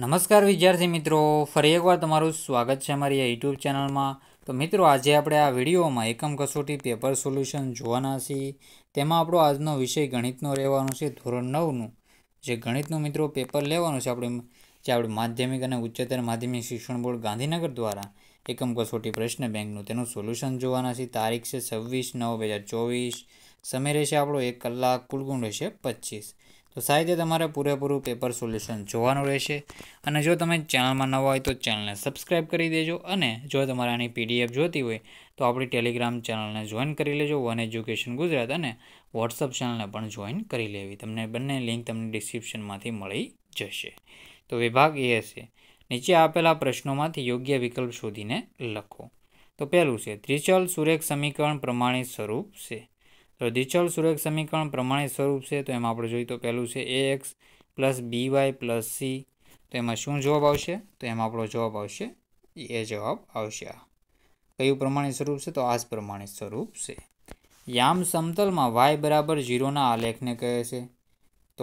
નમસ્કાર વિદ્યાર્થી મિત્રો ફરી એકવાર તમારું સ્વાગત છે અમારી આ યુટ્યુબ ચેનલમાં તો મિત્રો આજે આપણે આ વિડીયોમાં એકમ કસોટી પેપર સોલ્યુશન જોવાના છીએ તેમાં આપણો આજનો વિષય ગણિતનો રહેવાનો છે ધોરણ નવનું જે ગણિતનું મિત્રો પેપર લેવાનું છે આપણે જે આપણે માધ્યમિક અને ઉચ્ચતર માધ્યમિક શિક્ષણ બોર્ડ ગાંધીનગર દ્વારા એકમ કસોટી પ્રશ્ન બેંકનું તેનું સોલ્યુશન જોવાના છે તારીખ છે છવ્વીસ નવ બે હજાર ચોવીસ સમય રહેશે આપણો એક કલાક કુલ રહેશે પચીસ તો સાહિત્ય તમારે પૂરેપૂરું પેપર સોલ્યુશન જોવાનું રહેશે અને જો તમે ચેનલમાં નવા હોય તો ચેનલને સબસ્ક્રાઈબ કરી દેજો અને જો તમારે આની પીડીએફ જોતી હોય તો આપણી ટેલિગ્રામ ચેનલને જોઈન કરી લેજો વન એજ્યુકેશન ગુજરાત અને વોટ્સઅપ ચેનલને પણ જોઈન કરી લેવી તમને બંને લિંક તમને ડિસ્ક્રિપ્શનમાંથી મળી જશે તો વિભાગ એ હશે નીચે આપેલા પ્રશ્નોમાંથી યોગ્ય વિકલ્પ શોધીને લખો તો પહેલું છે ત્રિચલ સુરેખ સમીકરણ પ્રમાણિત સ્વરૂપ છે તો દિચલ સુરેખ સમીકરણ પ્રમાણે સ્વરૂપ છે તો એમાં આપણે જોઈએ તો પહેલું છે એ x plus b y plus c તો એમાં શું જવાબ આવશે તો એમાં આપણો જવાબ આવશે e. એ જવાબ આવશે કયું પ્રમાણે સ્વરૂપ છે તો આ જ પ્રમાણિત સ્વરૂપ છે યામ સમતલમાં વાય બરાબર ઝીરોના આલેખને કહે છે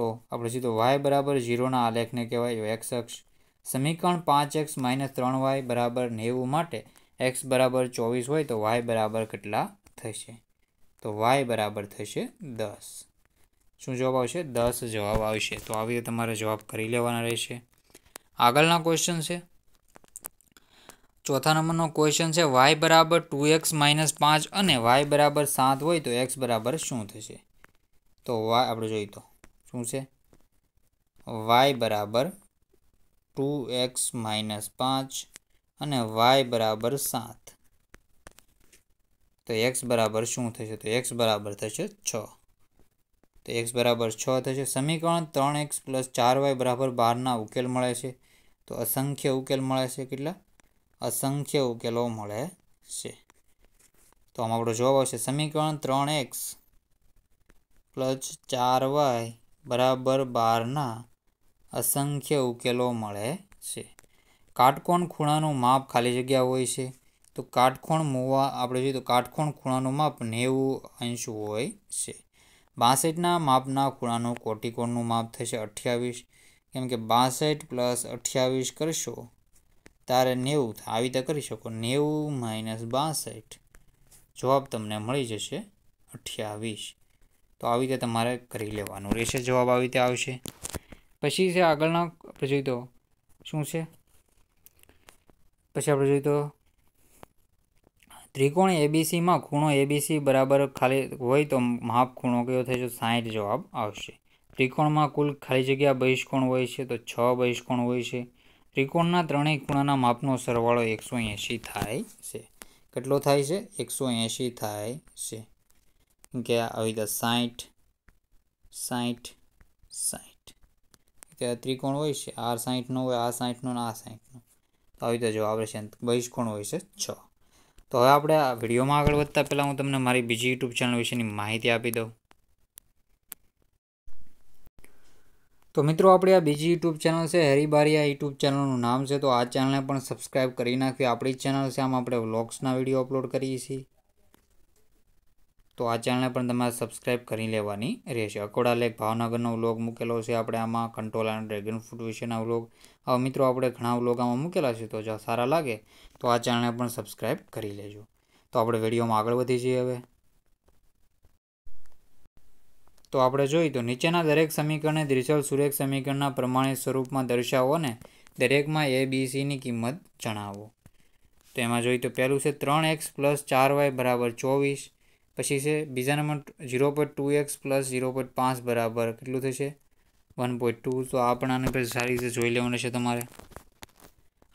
તો આપણે સીધો વાય બરાબર ઝીરોના આલેખને કહેવાય એક્સ અક્ષ સમીકરણ પાંચ એક્સ માઇનસ ત્રણ વાય બરાબર નેવું માટે એક્સ બરાબર ચોવીસ હોય તો વાય બરાબર કેટલા થશે તો વાય બરાબર થશે દસ શું જવાબ આવશે દસ જવાબ આવશે તો આવી તમારે જવાબ કરી લેવાના રહેશે આગળના ક્વેશ્ચન છે ચોથા નંબરનો ક્વેશ્ચન છે વાય બરાબર ટુ એક્સ માઇનસ પાંચ અને વાય બરાબર સાત હોય તો એક્સ બરાબર શું થશે તો વાય આપણે જોઈએ તો શું છે વાય બરાબર ટુ એક્સ માઇનસ પાંચ અને વાય બરાબર સાત તો એક્સ બરાબર શું થશે તો એક્સ બરાબર થશે છ તો એક્સ બરાબર છ થશે સમીકરણ ત્રણ એક્સ પ્લસ ચાર વાય બરાબર બારના ઉકેલ મળે છે તો અસંખ્ય ઉકેલ મળે છે કેટલા અસંખ્ય ઉકેલો મળે છે તો આમાં આપણો જવાબ આવશે સમીકરણ ત્રણ એક્સ પ્લસ ચાર વાય બરાબર બારના અસંખ્ય ઉકેલો મળે છે કાટકોણ ખૂણાનું માપ ખાલી જગ્યા હોય છે તો કાટખૂણ મૂવા આપણે જોઈએ તો કાટખૂણ ખૂણાનું માપ નેવું અંશ હોય છે બાસઠના માપના ખૂણાનું કોટિકોણનું માપ થશે અઠ્યાવીસ કેમ કે બાસઠ પ્લસ અઠ્યાવીસ કરશો તારે નેવું થાય આવી રીતે કરી શકો નેવું માઇનસ બાસઠ જવાબ તમને મળી જશે અઠ્યાવીસ તો આવી રીતે તમારે કરી લેવાનું રહેશે જવાબ આવી રીતે આવશે પછી છે આગળના આપણે જોઈએ તો શું છે પછી આપણે જોઈએ તો ત્રિકોણ એબીસીમાં ખૂણો એબીસી બરાબર ખાલી હોય તો માપ ખૂણો કયો થશે સાહીઠ જવાબ આવશે ત્રિકોણમાં કુલ ખાલી જગ્યા બહિષ્કોણ હોય છે તો છ બહિષ્કોણ હોય છે ત્રિકોણના ત્રણેય ખૂણાના માપનો સરવાળો એકસો એંશી થાય છે કેટલો થાય છે એકસો એંશી થાય છે કે આવી રીતે સાહીઠ સાહીઠ સાહીઠ કે ત્રિકોણ હોય છે આ સાહીઠનો હોય આ સાહીઠનો આ સાહીઠનો તો આવી રીતે જવાબ રહેશે બહિષ્કોણ હોય છે છ તો હવે આપણે આ વિડીયોમાં આગળ વધતા પહેલાં હું તમને મારી બીજી યુટ્યુબ ચેનલ વિશેની માહિતી આપી દઉં તો મિત્રો આપણે આ બીજી યુટ્યુબ ચેનલ છે હરીબારી આ યુટ્યુબ ચેનલનું નામ છે તો આ ચેનલને પણ સબસ્ક્રાઈબ કરી નાખવી આપણી ચેનલ છે આમ આપણે વ્લોગ્સના વિડીયો અપલોડ કરીએ છીએ તો આ ચેનલને પણ તમારે સબસ્ક્રાઈબ કરી લેવાની રહેશે અકોડા લેક ભાવનગરનો વ્લોગ મૂકેલો છે આપણે આમાં કંટ્રોલ અને ડ્રેગન ફ્રૂટ વિશેના વ્લોગ હવે મિત્રો આપણે ઘણા વ્લોગ આમાં મૂકેલા છે તો જો સારા લાગે તો આ ચેનલને પણ સબસ્ક્રાઇબ કરી લેજો તો આપણે વિડીયોમાં આગળ વધી જઈએ હવે તો આપણે જોઈએ તો નીચેના દરેક સમીકરણને દ્રિશલ સુરેખ સમીકરણના પ્રમાણિત સ્વરૂપમાં દર્શાવો અને દરેકમાં એ બી સીની કિંમત જણાવો તો એમાં જોઈએ તો પહેલું છે ત્રણ એક્સ પ્લસ ચાર વાય બરાબર ચોવીસ પછી છે બીજા નંબર zero point two x plus zero point પાંચ બરાબર કેટલું થશે વન પોઈન્ટ ટુ તો આ પણ આને પછી સારી રીતે જોઈ લેવાનું છે તમારે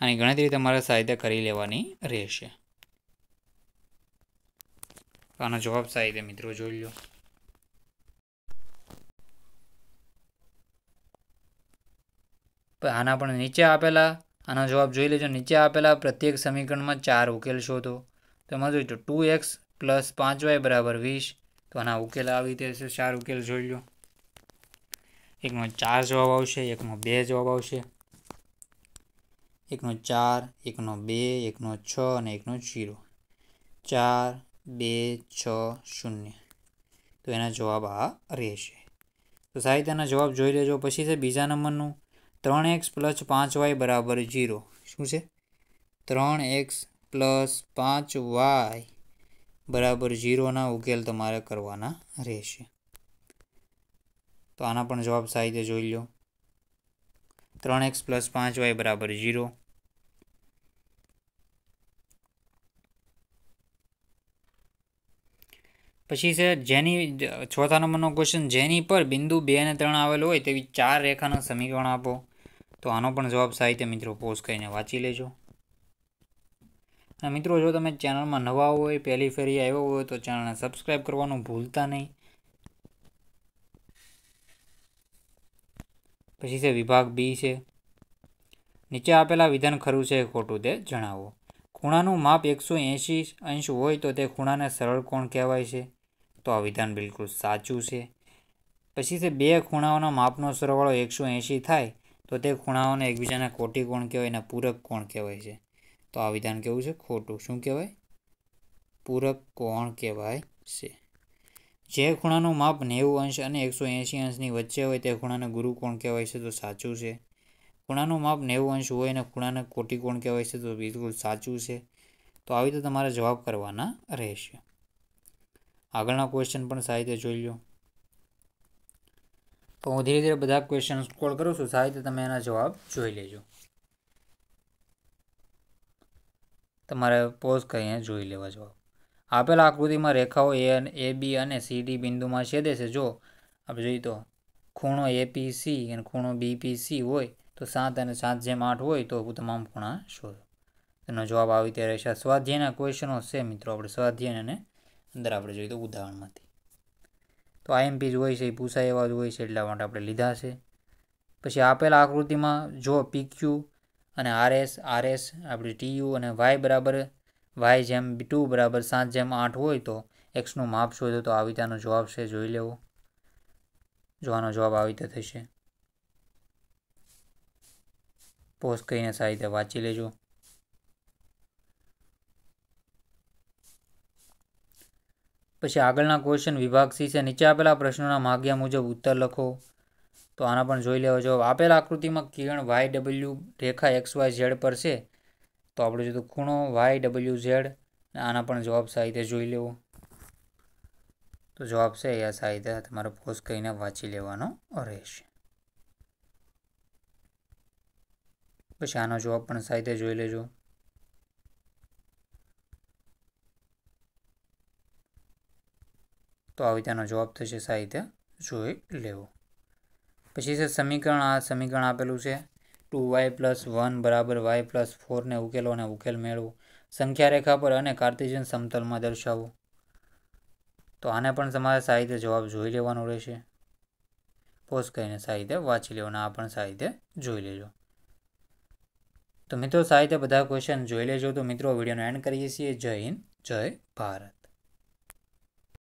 આની ગણતરી તમારે સારી રીતે કરી લેવાની રહેશે આનો જવાબ સારી રીતે મિત્રો જોઈ લો આના પણ નીચે આપેલા આનો જવાબ જોઈ લેજો નીચે આપેલા પ્રત્યેક સમીકરણમાં ચાર ઉકેલ તો તેમાં જોઈજો ટુ એક્સ પ્લસ પાંચ વાય બરાબર વીસ તો આના ઉકેલ આવી રીતે છે ચાર ઉકેલ જોઈ લો એકનો ચાર જવાબ આવશે એકનો બે જવાબ આવશે એકનો ચાર એકનો બે એકનો છ અને એકનો જીરો ચાર બે છ શૂન્ય તો એના જવાબ આ રહેશે તો સાહેબ સાહિત્યના જવાબ જોઈ લેજો પછી છે બીજા નંબરનું ત્રણ એક્સ પ્લસ પાંચ વાય બરાબર જીરો શું છે ત્રણ એક્સ પ્લસ પાંચ વાય બરાબર ઝીરોના ઉકેલ તમારે કરવાના રહેશે તો આના પણ જવાબ સાહિત્ય જોઈ લો ત્રણ એક્સ પ્લસ પાંચ વાય બરાબર ઝીરો પછી છે જેની ચોથા નંબરનો ક્વેશ્ચન જેની પર બિંદુ બે અને ત્રણ આવેલું હોય તેવી ચાર રેખાનું સમીકરણ આપો તો આનો પણ જવાબ સાહિત્ય મિત્રો પોસ્ટ કરીને વાંચી લેજો મિત્રો જો તમે ચેનલમાં નવા હોય પહેલી ફેરી આવ્યો હોય તો ચેનલને સબસ્ક્રાઈબ કરવાનું ભૂલતા નહીં પછી છે વિભાગ બી છે નીચે આપેલા વિધાન ખરું છે ખોટું તે જણાવો ખૂણાનું માપ એકસો એંશી અંશ હોય તો તે ખૂણાને સરળ કોણ કહેવાય છે તો આ વિધાન બિલકુલ સાચું છે પછી છે બે ખૂણાઓના માપનો સરવાળો એકસો એંશી થાય તો તે ખૂણાઓને એકબીજાના કોટી કોણ કહેવાય એના પૂરક કોણ કહેવાય છે તો આ વિધાન કેવું છે ખોટું શું કહેવાય પૂરક કોણ કહેવાય છે જે ખૂણાનું માપ નેવું અંશ અને એકસો એંશી અંશની વચ્ચે હોય તે ખૂણાને ગુરુ કોણ કહેવાય છે તો સાચું છે ખૂણાનું માપ નેવું અંશ હોય અને ખૂણાને કોટી કોણ કહેવાય છે તો બિલકુલ સાચું છે તો આવી રીતે તમારે જવાબ કરવાના રહેશે આગળના ક્વેશ્ચન પણ સાહિત્ય જોઈ લો તો હું ધીરે ધીરે બધા ક્વેશ્ચન સ્કોર કરું છું સારી તમે એના જવાબ જોઈ લેજો તમારે પોઝ અહીંયા જોઈ લેવા જવાબ આપેલ આકૃતિમાં રેખાઓ એ અને એ બી અને સી ડી બિંદુમાં છેદે છે જો આપણે જોઈએ તો ખૂણો એપીસી અને ખૂણો બીપીસી હોય તો સાત અને સાત જેમ આઠ હોય તો તમામ ખૂણા શોધો તેનો જવાબ આવી રીતે રહેશે સ્વાધ્યાયના ક્વેશ્ચનો છે મિત્રો આપણે સ્વાધ્યાય અને અંદર આપણે જોઈએ તો ઉદાહરણમાંથી તો આઈએમપી જ હોય છે એ પૂછાય એવા જ હોય છે એટલા માટે આપણે લીધા છે પછી આપેલ આકૃતિમાં જો પીક્યુ અને આરએસ આરએસ આપણે ટીયુ અને વાય બરાબર વાય જેમ ટુ બરાબર સાત જેમ આઠ હોય તો એક્સનું માપ શોધો તો આવી રીતનો જવાબ છે જોઈ લેવો જો આનો જવાબ આવી રીતે થશે પોસ્ટ કરીને સારી રીતે વાંચી લેજો પછી આગળના ક્વેશ્ચન વિભાગ સી છે નીચે આપેલા પ્રશ્નોના માગ્યા મુજબ ઉત્તર લખો તો આના પણ જોઈ લેવા જવાબ આપેલ આકૃતિમાં કિરણ વાય ડબલ્યુ રેખા એક્સ વાય ઝેડ પર છે તો આપણે તો ખૂણો વાય ડબલ્યુ ઝેડ આના પણ જવાબ સાહિત્ય જોઈ લેવો તો જવાબ છે એ સાહિત્ય તમારે પોઝ કરીને વાંચી લેવાનો રહેશે પછી આનો જવાબ પણ સાહિત્ય જોઈ લેજો તો આવી રીતેનો જવાબ થશે સાહિત્ય જોઈ લેવો પછી છે સમીકરણ આ સમીકરણ આપેલું છે ટુ વાય પ્લસ વન બરાબર વાય પ્લસ ફોરને ઉકેલો અને ઉકેલ મેળવો સંખ્યા રેખા પર અને કાર્તિજન સમતલમાં દર્શાવો તો આને પણ તમારે સાહિત્ય જવાબ જોઈ લેવાનો રહેશે પોઝ કરીને સાહિત્ય વાંચી લેવાના આ પણ સાહિત્ય જોઈ લેજો તો મિત્રો સાહિત્ય બધા ક્વેશ્ચન જોઈ લેજો તો મિત્રો વિડીયોનો એન્ડ કરીએ છીએ જય હિન્દ જય ભારત